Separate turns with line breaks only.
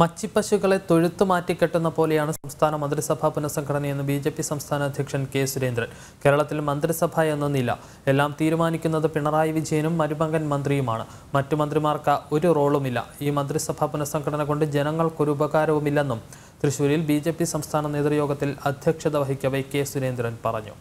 മച്ചിപ്പശുക്കളെ തൊഴുത്തു മാറ്റിക്കെട്ടുന്ന പോലെയാണ് സംസ്ഥാന മന്ത്രിസഭാ പുനഃസംഘടനയെന്ന് ബി ജെ പി സംസ്ഥാന അധ്യക്ഷൻ കെ സുരേന്ദ്രൻ കേരളത്തിൽ മന്ത്രിസഭ എന്നൊന്നില്ല എല്ലാം തീരുമാനിക്കുന്നത് പിണറായി വിജയനും മരുമകൻ മന്ത്രിയുമാണ് മറ്റു മന്ത്രിമാർക്ക് ഒരു റോളുമില്ല ഈ മന്ത്രിസഭാ പുനഃസംഘടന കൊണ്ട് ജനങ്ങൾക്കൊരു ഉപകാരവുമില്ലെന്നും തൃശൂരിൽ ബി സംസ്ഥാന നേതൃയോഗത്തിൽ അധ്യക്ഷത വഹിക്കവെ കെ സുരേന്ദ്രൻ പറഞ്ഞു